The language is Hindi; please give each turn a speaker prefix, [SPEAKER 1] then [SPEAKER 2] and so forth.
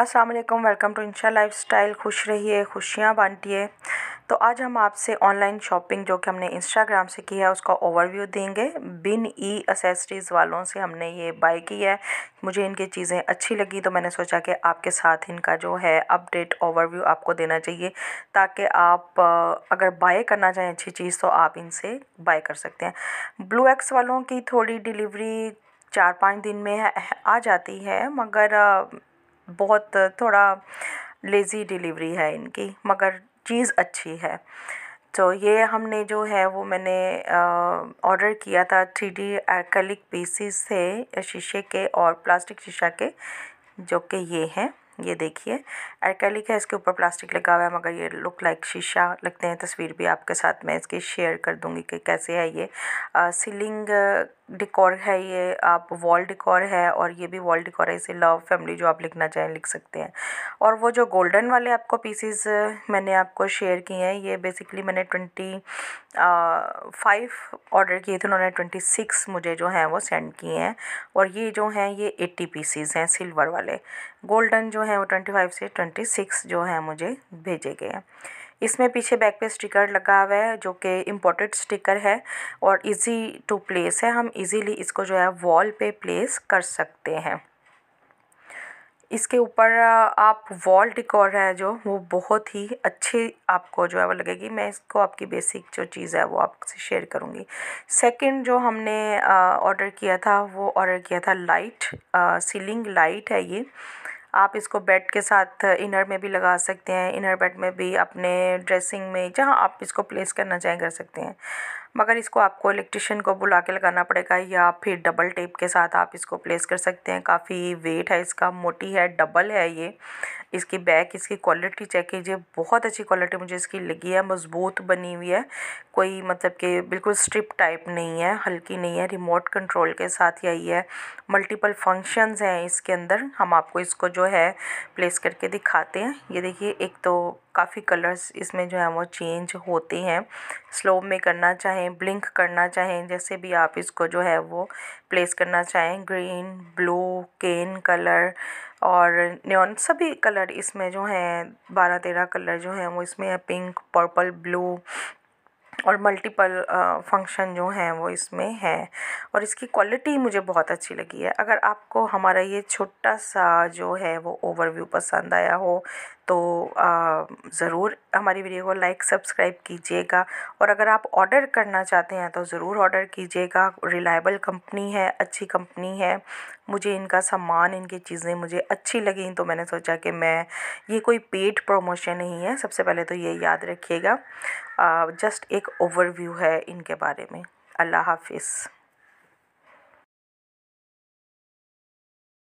[SPEAKER 1] अस्सलाम वालेकुम वेलकम टू इंशा लाइफस्टाइल खुश रहिए खुशियाँ बांटिए तो आज हम आपसे ऑनलाइन शॉपिंग जो कि हमने इंस्टाग्राम से की है उसका ओवरव्यू देंगे बिन ई एसेसरीज़ वालों से हमने ये बाई की है मुझे इनकी चीज़ें अच्छी लगी तो मैंने सोचा कि आपके साथ इनका जो है अपडेट ओवरव्यू आपको देना चाहिए ताकि आप अगर बाय करना चाहें अच्छी चीज़ तो आप इनसे बाय कर सकते हैं ब्लू एक्स वालों की थोड़ी डिलीवरी चार पाँच दिन में आ जाती है मगर बहुत थोड़ा लेज़ी डिलीवरी है इनकी मगर चीज़ अच्छी है तो ये हमने जो है वो मैंने ऑर्डर किया था थ्री डी एक्रेलिक पीसीस से शीशे के और प्लास्टिक शीशा के जो कि ये हैं ये देखिए एक्रेलिक है इसके ऊपर प्लास्टिक लगा हुआ है मगर ये लुक लाइक शीशा लगते हैं तस्वीर भी आपके साथ मैं इसकी शेयर कर दूंगी कि कैसे है ये सीलिंग डिकोर है ये आप वॉल डिकोर है और ये भी वॉल डिकोर है इसे लव फैमिली जो आप लिखना चाहें लिख सकते हैं और वो जो गोल्डन वाले आपको पीसीज मैंने आपको शेयर किए हैं ये बेसिकली मैंने ट्वेंटी फाइव ऑर्डर किए थे उन्होंने ट्वेंटी सिक्स मुझे जो हैं वो सेंड किए हैं और ये जो हैं ये एट्टी पीसीज हैं सिल्वर वाले गोल्डन जो है वो ट्वेंटी फाइव से ट्वेंटी सिक्स जो है मुझे भेजे गए हैं इसमें पीछे बैक पे स्टिकर लगा हुआ है जो कि इम्पोर्टेड स्टिकर है और इजी टू प्लेस है हम इजीली इसको जो है वॉल पे प्लेस कर सकते हैं इसके ऊपर आप वॉल डिकोर है जो वो बहुत ही अच्छी आपको जो है वो लगेगी मैं इसको आपकी बेसिक जो चीज़ है वो आपसे शेयर करूँगी सेकंड जो हमने ऑर्डर किया था वो ऑर्डर किया था लाइट सीलिंग लाइट है ये आप इसको बेड के साथ इनर में भी लगा सकते हैं इनर बेड में भी अपने ड्रेसिंग में जहाँ आप इसको प्लेस करना चाहें कर सकते हैं मगर इसको आपको इलेक्ट्रिशियन को बुला के लगाना पड़ेगा या फिर डबल टेप के साथ आप इसको प्लेस कर सकते हैं काफ़ी वेट है इसका मोटी है डबल है ये इसकी बैक इसकी क्वालिटी चेक कीजिए बहुत अच्छी क्वालिटी मुझे इसकी लगी है मज़बूत बनी हुई है कोई मतलब कि बिल्कुल स्ट्रिप टाइप नहीं है हल्की नहीं है रिमोट कंट्रोल के साथ ही आई है मल्टीपल फंक्शंस हैं इसके अंदर हम आपको इसको जो है प्लेस करके दिखाते हैं ये देखिए एक तो काफ़ी कलर्स इसमें जो है वो चेंज होते हैं स्लो में करना चाहें ब्लिंक करना चाहें जैसे भी आप इसको जो है वो प्लेस करना चाहें ग्रीन ब्लू केन कलर और न्योन सभी कलर इसमें जो हैं बारह तेरह कलर जो हैं वो इसमें है पिंक पर्पल ब्लू और मल्टीपल फंक्शन जो हैं वो इसमें हैं और इसकी क्वालिटी मुझे बहुत अच्छी लगी है अगर आपको हमारा ये छोटा सा जो है वो ओवरव्यू पसंद आया हो तो ज़रूर हमारी वीडियो को लाइक सब्सक्राइब कीजिएगा और अगर आप ऑर्डर करना चाहते हैं तो ज़रूर ऑर्डर कीजिएगा रिलायबल कंपनी है अच्छी कंपनी है मुझे इनका सामान इनकी चीज़ें मुझे अच्छी लगी तो मैंने सोचा कि मैं ये कोई पेड प्रमोशन नहीं है सबसे पहले तो ये याद रखिएगा जस्ट एक ओवरव्यू है इनके बारे में अल्लाह हाफिज़